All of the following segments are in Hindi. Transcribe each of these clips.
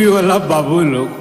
भी वाला बाबू लोग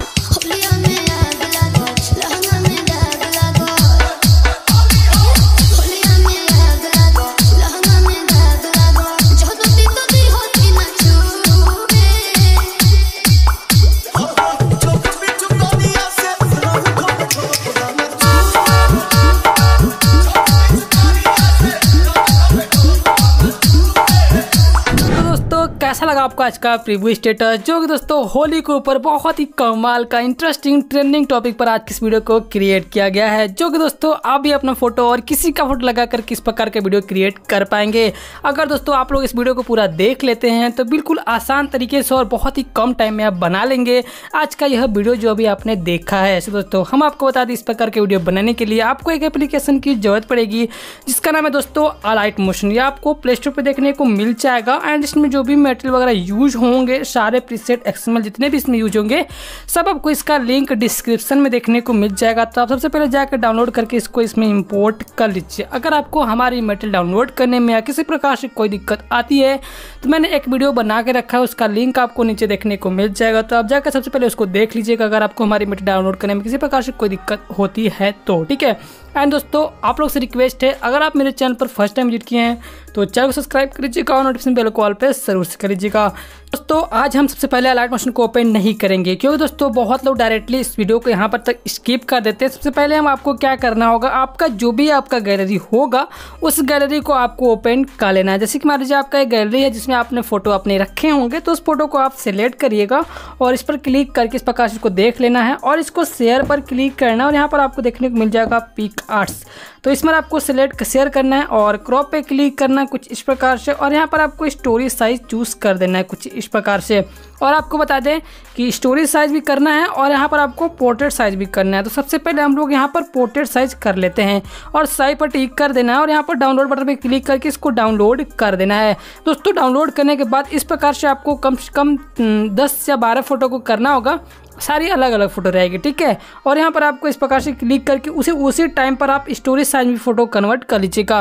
आपका आज का प्रीव्यू स्टेटस जो कि दोस्तों होली के ऊपर बहुत ही कमाल का इंटरेस्टिंग ट्रेंडिंग टॉपिक पर आज किस वीडियो को क्रिएट किया गया है जो कि दोस्तों आप भी अपना फोटो और किसी का फोटो लगा कर किस प्रकार का वीडियो क्रिएट कर पाएंगे अगर दोस्तों आप लोग इस वीडियो को पूरा देख लेते हैं तो बिल्कुल आसान तरीके से और बहुत ही कम टाइम में आप बना लेंगे आज का यह वीडियो जो अभी आपने देखा है सो दोस्तों हम आपको बता दें इस प्रकार के वीडियो बनाने के लिए आपको एक एप्लीकेशन की जरूरत पड़ेगी जिसका नाम है दोस्तों अलाइट मोशन ये आपको प्ले स्टोर पर देखने को मिल जाएगा एंड इसमें जो भी मेटेरियल वगैरह यूज होंगे सारे प्रीसेट एक्सएमएल जितने भी इसमें यूज होंगे सब आपको इसका लिंक डिस्क्रिप्शन में देखने को मिल जाएगा तो आप सबसे पहले जाकर डाउनलोड करके इसको इसमें इम्पोर्ट कर लीजिए अगर आपको हमारी मेटल डाउनलोड करने में या किसी प्रकार से कोई दिक्कत आती है तो मैंने एक वीडियो बना के रखा है उसका लिंक आपको नीचे देखने को मिल जाएगा तो आप जाकर सबसे पहले उसको देख लीजिएगा अगर आपको हमारी मेटल डाउनलोड करने में किसी प्रकार से कोई दिक्कत होती है तो ठीक है एंड दोस्तों आप लोग से रिक्वेस्ट है अगर आप मेरे चैनल पर फर्स्ट टाइम विजिट किए हैं तो चैनल को सब्सक्राइब कर लीजिएगा और नोटिफिकेशन बेल कॉल पर जरूर से कर लीजिएगा दोस्तों आज हम सबसे पहले अलाइट मोशन को ओपन नहीं करेंगे क्योंकि दोस्तों बहुत लोग डायरेक्टली इस वीडियो को यहाँ पर तक स्किप कर देते हैं सबसे पहले हम आपको क्या करना होगा आपका जो भी आपका गैलरी होगा उस गैलरी को आपको ओपन कर लेना है जैसे कि मान लीजिए आपका एक गैलरी है जिसमें आपने फ़ोटो अपने रखे होंगे तो उस फोटो को आप सेलेक्ट करिएगा और इस पर क्लिक करके इस प्रकाश को देख लेना है और इसको शेयर पर क्लिक करना और यहाँ पर आपको देखने को मिल जाएगा पिक arts तो इसमें आपको सेलेक्ट शेयर करना है और क्रॉप पे क्लिक करना है कुछ इस प्रकार से और यहाँ पर आपको स्टोरेज साइज चूज़ कर देना है कुछ इस प्रकार से और आपको बता दें कि स्टोरेज साइज भी करना है और यहाँ पर आपको पोर्ट्रेट साइज भी करना है तो सबसे पहले हम लोग यहाँ पर पोर्ट्रेट साइज कर लेते हैं और साइज पर टिक कर देना है और यहाँ पर डाउनलोड बटन पर क्लिक करके इसको डाउनलोड कर देना है दोस्तों डाउनलोड करने के बाद इस प्रकार से आपको कम से कम हम्म, दस या बारह फ़ोटो को करना होगा सारी अलग अलग फ़ोटो रहेगी ठीक है और यहाँ पर आपको इस प्रकार से क्लिक करके उसे उसी टाइम पर आप स्टोरेज साइज में फोटो कन्वर्ट कर लीजिएगा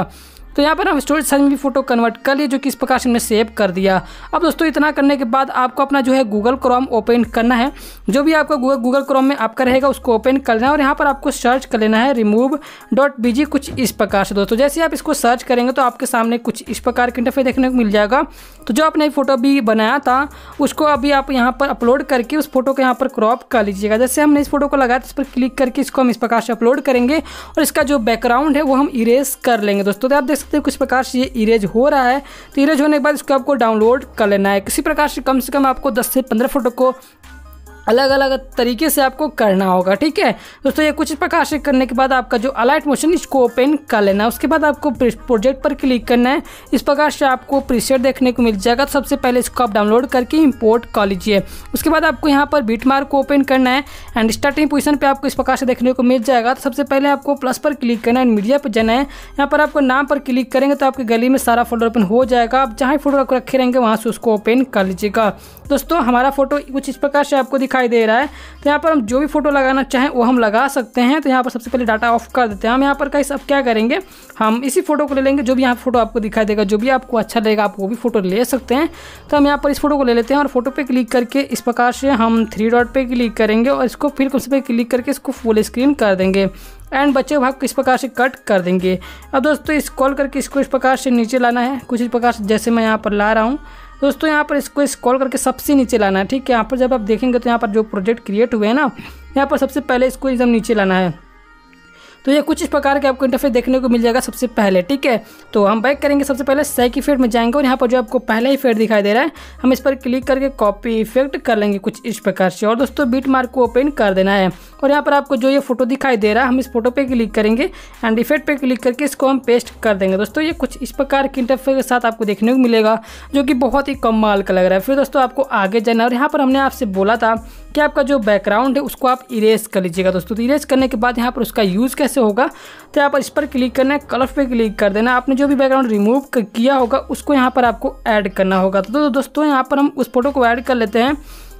तो यहाँ पर हम स्टोरेज साइज में भी फोटो कन्वर्ट कर लिए जो कि इस प्रकार से हमने सेव कर दिया अब दोस्तों इतना करने के बाद आपको अपना जो है गूगल क्रोम ओपन करना है जो भी आपका गूगल गूगल क्रोम में आपका रहेगा उसको ओपन लेना है और यहाँ पर आपको सर्च कर लेना है रिमूव डॉट बीजी कुछ इस प्रकार से दोस्तों जैसे आप इसको सर्च करेंगे तो आपके सामने कुछ इस प्रकार के इंटरफेस देखने को मिल जाएगा तो जो आपने फोटो अभी बनाया था उसको अभी आप यहाँ पर अपलोड करके उस फोटो को यहाँ पर क्रॉप कर लीजिएगा जैसे हमने इस फोटो को लगाया तो इस पर क्लिक करके इसको हम इस प्रकार से अपलोड करेंगे और इसका जो बैकग्राउंड है वो हम इरेज कर लेंगे दोस्तों तो आप देख सकते हो कुछ प्रकार से ये इरेज हो रहा है तो इरेज होने के बाद इसको आपको डाउनलोड कर लेना है किसी प्रकार से कम से कम आपको दस से पंद्रह फोटो को अलग अलग तरीके से आपको करना होगा ठीक है दोस्तों ये कुछ प्रकार से करने के बाद आपका जो अलाइट मोशन इसको ओपन कर लेना है उसके बाद आपको प्रोजेक्ट पर क्लिक करना है इस प्रकार से आपको प्रीसेट देखने को मिल जाएगा तो सबसे पहले इसको आप डाउनलोड करके इंपोर्ट कर लीजिए उसके बाद आपको यहाँ पर बीट मार्क को ओपन करना है एंड स्टार्टिंग पोजिशन पर आपको इस प्रकार से देखने को मिल जाएगा तो सबसे पहले आपको प्लस पर क्लिक करना है मीडिया पर जाना है यहाँ पर आपको नाम पर क्लिक करेंगे तो आपकी गली में सारा फोल्डर ओपन हो जाएगा आप जहाँ फोटो रखे रहेंगे वहाँ से उसको ओपन कर लीजिएगा दोस्तों हमारा फोटो कुछ इस प्रकार से आपको दिखा दिखाई दे रहा है तो यहाँ पर हम जो भी फोटो लगाना चाहें वो हम लगा सकते हैं तो यहाँ पर सबसे पहले डाटा ऑफ कर देते हैं हम यहाँ पर कहीं अब क्या करेंगे हम इसी फोटो को ले लेंगे जो भी यहाँ फोटो आपको दिखाई देगा जो भी आपको अच्छा लगेगा आप वो भी फोटो ले सकते हैं तो हम यहाँ पर इस फोटो को ले लेते हैं और फोटो पर क्लिक करके इस प्रकार से हम थ्री डॉट पर क्लिक करेंगे और इसको फिर उस पर क्लिक करके इसको फुल स्क्रीन कर देंगे एंड बच्चे भाग को इस प्रकार से कट कर देंगे अब दोस्तों इस कॉल करके इसको इस प्रकार से नीचे लाना है कुछ इस प्रकार से जैसे मैं यहाँ पर ला रहा हूँ दोस्तों यहाँ पर इसको स्क्रॉल करके सबसे नीचे लाना है ठीक है यहाँ पर जब आप देखेंगे तो यहाँ पर जो प्रोजेक्ट क्रिएट हुए हैं ना यहाँ पर सबसे पहले इसको एकदम नीचे लाना है तो ये कुछ इस प्रकार के आपको इंटरफेस देखने को मिल जाएगा सबसे पहले ठीक है तो हम बैक करेंगे सबसे पहले सैक इफेक्ट में जाएंगे और यहाँ पर जो आपको पहला फेड दिखाई दे रहा है हम इस पर क्लिक करके कॉपी इफेक्ट कर लेंगे कुछ इस प्रकार से और दोस्तों बीट मार्क को ओपन कर देना है और यहाँ पर आपको जो ये फोटो दिखाई दे रहा है हम इस फोटो पर क्लिक करेंगे एंड इफेक्ट पर क्लिक करके इसको हम पेस्ट कर देंगे दोस्तों ये कुछ इस प्रकार के इंटरफेस के साथ आपको देखने को मिलेगा जो कि बहुत ही कम माल का लग रहा है फिर दोस्तों आपको आगे जाना और यहाँ पर हमने आपसे बोला था कि आपका जो बैकग्राउंड है उसको आप इरेज कर लीजिएगा दोस्तों तो इरेज करने के बाद यहाँ पर उसका यूज़ कैसे होगा तो यहाँ पर इस पर क्लिक करना है कलर पे क्लिक कर देना आपने जो भी बैकग्राउंड रिमूव किया होगा उसको यहाँ पर आपको ऐड करना होगा तो दोस्तों यहाँ पर हम उस फोटो को ऐड कर लेते हैं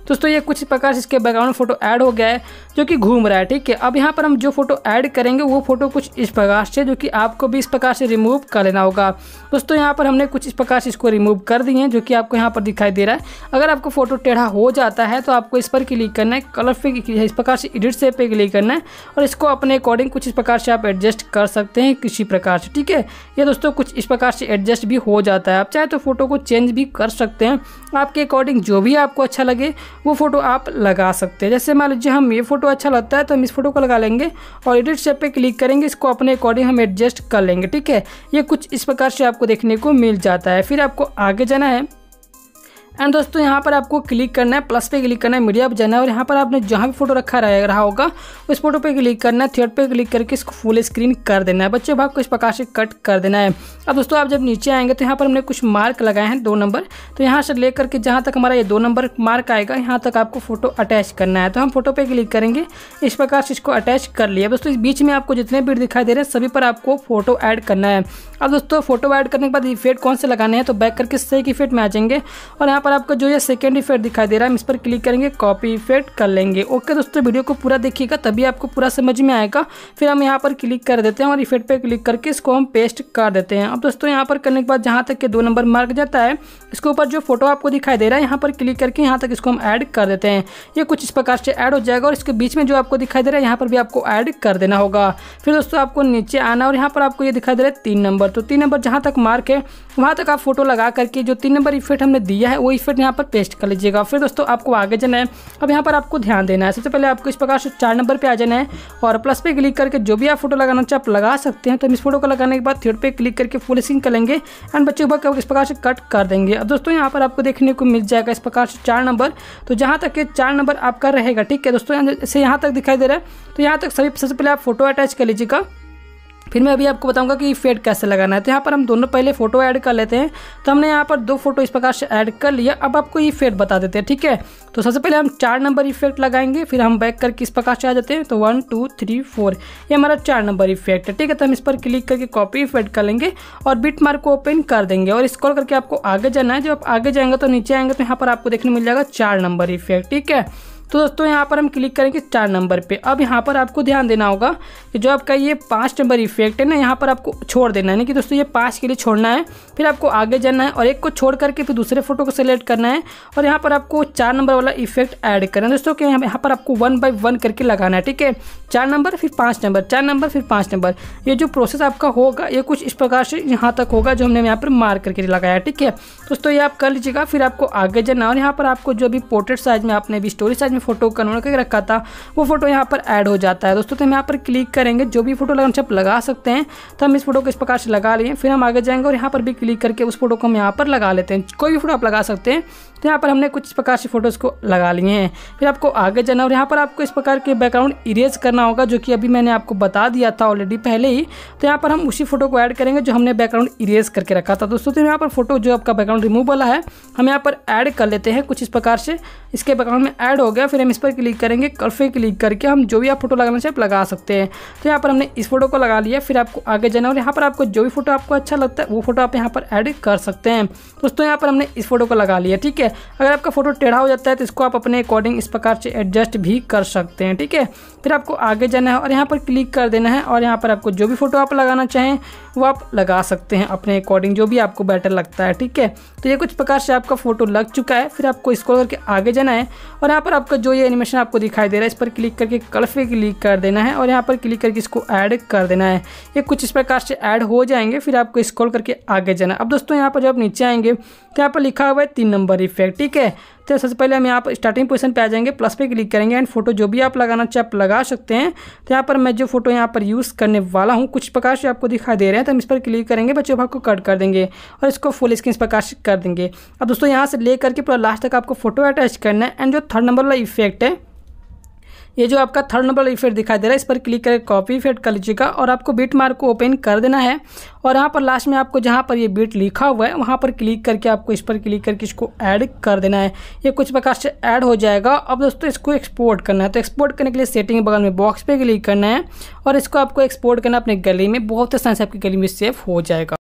दोस्तों ये कुछ प्रकार से इसके बैकग्राउंड फोटो ऐड हो गया है जो कि घूम रहा है ठीक है अब यहाँ पर हम जो फोटो ऐड करेंगे वो फोटो कुछ इस प्रकार से जो कि आपको भी इस प्रकार से रिमूव कर लेना होगा दोस्तों यहाँ पर हमने कुछ इस प्रकार से इसको रिमूव कर दिए हैं जो कि आपको यहाँ पर दिखाई दे रहा है अगर आपको फोटो टेढ़ा हो जाता है तो आपको इस पर क्लिक करना है कलर पे इस प्रकार से एडिट से पे क्लिक करना है और इसको अपने अकॉर्डिंग कुछ इस प्रकार से आप एडजस्ट कर सकते हैं किसी प्रकार से ठीक है ये दोस्तों कुछ इस प्रकार से एडजस्ट भी हो जाता है आप चाहे तो फोटो को चेंज भी कर सकते हैं आपके अकॉर्डिंग जो भी आपको अच्छा लगे वो फ़ोटो आप लगा सकते हैं जैसे मान लीजिए हम ये फ़ोटो अच्छा लगता है तो हम इस फोटो को लगा लेंगे और एडिट स्टेप पे क्लिक करेंगे इसको अपने अकॉर्डिंग हम एडजस्ट कर लेंगे ठीक है ये कुछ इस प्रकार से आपको देखने को मिल जाता है फिर आपको आगे जाना है एंड दोस्तों यहाँ पर आपको क्लिक करना है प्लस पे क्लिक करना है मीडिया पर जाना है और यहाँ पर आपने जहाँ भी फोटो रखा रह रहा होगा उस फोटो पे क्लिक करना है थर्ड पे क्लिक करके इसको फुल स्क्रीन कर देना है बच्चे भाग को इस प्रकार से कट कर देना है अब दोस्तों आप जब नीचे आएंगे तो यहाँ पर हमने कुछ मार्क लगाए हैं दो नंबर तो यहाँ से लेकर के जहाँ तक हमारा ये दो नंबर मार्क आएगा यहाँ तक आपको फोटो अटैच करना है तो हम फोटो पर क्लिक करेंगे इस प्रकार से इसको अटैच कर लिया दोस्तों इस बीच में आपको जितने भी दिखाई दे रहे हैं सभी पर आपको फोटो ऐड करना है अब दोस्तों फोटो ऐड करने के बाद इफेक्ट कौन से लगाने हैं तो बैक करके सही इफेक्ट में आ जाएंगे और यहाँ पर पर आपको जो ये सेकेंड इफेक्ट दिखाई दे रहा है हम इस पर क्लिक करेंगे कॉपी इफेक्ट कर लेंगे ओके दोस्तों वीडियो को पूरा देखिएगा तभी आपको पूरा समझ में आएगा फिर हम यहाँ पर क्लिक कर देते हैं और इफेक्ट पर क्लिक करके इसको हम पेस्ट कर देते हैं अब दोस्तों यहाँ पर करने के बाद जहाँ तक के दो नंबर मार्क जाता है इसके ऊपर जो फोटो आपको दिखाई दे रहा है यहाँ पर क्लिक करके यहाँ तक इसको हम ऐड कर देते हैं ये कुछ इस प्रकार से ऐड हो जाएगा और इसके बीच में जो आपको दिखाई दे रहा है यहाँ पर भी आपको ऐड कर देना होगा फिर दोस्तों आपको नीचे आना और यहाँ पर आपको ये दिखाई दे रहा है तीन नंबर तो तीन नंबर जहाँ तक मार्क है वहाँ तक आप फोटो लगा करके जो तीन नंबर इफेक्ट हमने दिया है वो फिर यहाँ पर पेस्ट कर लीजिएगा फिर दोस्तों आपको आगे जाना है अब यहाँ पर आपको ध्यान देना है सबसे पहले आपको इस प्रकार से चार नंबर पर आ जाना है और प्लस पे क्लिक करके जो भी आप फोटो लगाना चाहे आप लगा सकते हैं तो इस फोटो को लगाने के बाद थर्ड पे क्लिक करके फुल स्क्रीन कर लेंगे एंड बच्चों के बाद इस प्रकार से कट कर देंगे अब दोस्तों यहाँ पर आपको देखने को मिल जाएगा इस प्रकार से चार नंबर तो जहाँ तक ये चार नंबर आपका रहेगा ठीक है दोस्तों यहाँ तक दिखाई दे रहा है तो यहाँ तक सभी सबसे पहले आप फोटो अटैच कर लीजिएगा फिर मैं अभी आपको बताऊंगा कि फेड कैसे लगाना है तो यहाँ पर हम दोनों पहले फोटो ऐड कर लेते हैं तो हमने यहाँ पर दो फोटो इस प्रकार से ऐड कर लिया अब आपको ये फेड बता देते हैं ठीक है तो सबसे पहले हम चार नंबर इफेक्ट लगाएंगे फिर हम बैक करके इस प्रकार से आ जाते हैं तो वन टू थ्री फोर ये हमारा चार नंबर इफेक्ट है ठीक है तो हम इस पर क्लिक करके कॉपी इफेक्ट कर लेंगे और बिट मार्क को ओपन कर देंगे और स्क्रॉल करके आपको आगे जाना है जब आप आगे जाएंगे तो नीचे आएंगे तो यहाँ पर आपको देखने मिल जाएगा चार नंबर इफेक्ट ठीक है तो दोस्तों यहाँ पर हम क्लिक करेंगे चार नंबर पे अब यहाँ पर आपको ध्यान देना होगा कि जो आपका ये पाँच नंबर इफेक्ट है ना यहाँ पर आपको छोड़ देना है कि दोस्तों ये पाँच के लिए छोड़ना है फिर आपको आगे जाना है और एक को छोड़ करके फिर दूसरे फोटो को सिलेक्ट करना है और यहाँ पर आपको चार नंबर वाला इफेक्ट ऐड करना है दोस्तों के यहाँ पर आपको वन बाई वन करके लगाना है ठीक है चार नंबर फिर पाँच नंबर चार नंबर फिर पाँच नंबर ये जो प्रोसेस आपका होगा ये कुछ इस प्रकार से यहाँ तक होगा जो हमने यहाँ पर मार करके लगाया ठीक है दोस्तों ये आप कर लीजिएगा फिर आपको आगे जाना और यहाँ पर आपको जो भी पोर्ट्रेट साइज में आपने भी स्टोरी साइज भी फोटो कन्वर्ट करके रखा था वो फोटो यहाँ पर ऐड हो जाता है दोस्तों तो हम यहाँ पर क्लिक करेंगे जो भी फोटो लगा आप लगा सकते हैं तो हम इस फोटो को इस प्रकार से लगा लिए फिर हम आगे जाएंगे और यहाँ पर भी क्लिक करके उस फोटो को हम यहाँ पर लगा लेते हैं कोई भी फोटो आप लगा सकते हैं तो यहाँ पर हमने कुछ इस प्रकार से फ़ोटोज़ को लगा लिए हैं फिर आपको आगे जाना और यहाँ पर आपको इस प्रकार के बैकग्राउंड इरेज करना होगा जो कि अभी मैंने आपको बता दिया था ऑलरेडी पहले ही तो यहाँ पर हम उसी फोटो को ऐड करेंगे जो हमने बैकग्राउंड इरेज करके रखा था दोस्तों तो यहाँ पर फोटो जो आपका बैकग्राउंड रिमूव वाला है हम यहाँ पर ऐड कर लेते हैं कुछ इस प्रकार से इसके बैकग्राउंड में ऐड हो गया फिर हम इस पर क्लिक करेंगे कर्फे क्लिक करके हम जो भी आप फोटो लगाना चाहिए आप लगा सकते हैं तो यहाँ पर हमने इस फोटो को लगा लिया फिर आपको आगे जाना और यहाँ पर आपको जो भी फोटो आपको अच्छा लगता है वो फोटो आप यहाँ पर एड कर सकते हैं दोस्तों यहाँ पर हमने इस फोटो को लगा लिया ठीक है अगर आपका फोटो टेढ़ा हो जाता है तो इसको आप अपने अकॉर्डिंग इस प्रकार से एडजस्ट भी कर सकते हैं ठीक है फिर आपको आगे जाना है और यहाँ पर क्लिक कर देना है और यहाँ पर आपको जो भी फोटो आप लगाना चाहें वो आप लगा सकते हैं अपने अकॉर्डिंग जो भी आपको बेटर लगता है ठीक है तो ये कुछ प्रकार से आपका फोटो लग चुका है फिर आपको इसको करके आगे जाना है और यहाँ पर आपको जो ये एनिमेशन आपको दिखाई दे रहा है इस पर क्लिक करके कल पे क्लिक कर देना है और यहाँ पर क्लिक करके इसको ऐड कर देना है ये कुछ इस प्रकार से ऐड हो जाएंगे फिर आपको स्क्रॉल करके आगे जाना अब दोस्तों यहाँ पर जब नीचे आएंगे तो यहाँ पर लिखा हुआ है तीन नंबर इफेक्ट ठीक है तो सबसे पहले हम यहाँ पर स्टार्टिंग पोजिशन पर आ जाएंगे प्लस पे क्लिक करेंगे एंड फोटो जो भी आप लगाना चाहे आप लगा सकते हैं तो यहाँ पर मैं जो फोटो यहाँ पर यूज़ करने वाला हूँ कुछ प्रकार से आपको दिखाई दे रहे हैं तो हम इस पर क्लिक करेंगे बच्चों भाग को कट कर देंगे और इसको फुल स्क्रीन इस प्रकाशित कर देंगे अब दोस्तों यहाँ से ले करके पूरा लास्ट तक आपको फोटो अटैच करना है एंड जो थर्ड नंबर वाला इफेक्ट है ये जो आपका थर्ड नंबर इफेक्ट दिखाई दे रहा है इस पर क्लिक करके कॉपी इफेक्ट कर लीजिएगा और आपको बीट मार्क को ओपन कर देना है और यहाँ पर लास्ट में आपको जहाँ पर ये बीट लिखा हुआ है वहाँ पर क्लिक करके आपको इस पर क्लिक करके इसको ऐड कर देना है ये कुछ प्रकार से ऐड हो जाएगा अब दोस्तों इसको एक्सपोर्ट करना है तो एक्सपोर्ट करने के लिए सेटिंग बगल में बॉक्स पर क्लिक करना है और इसको आपको एक्सपोर्ट करना अपने गली में बहुत आसान से आपकी गली में सेफ हो जाएगा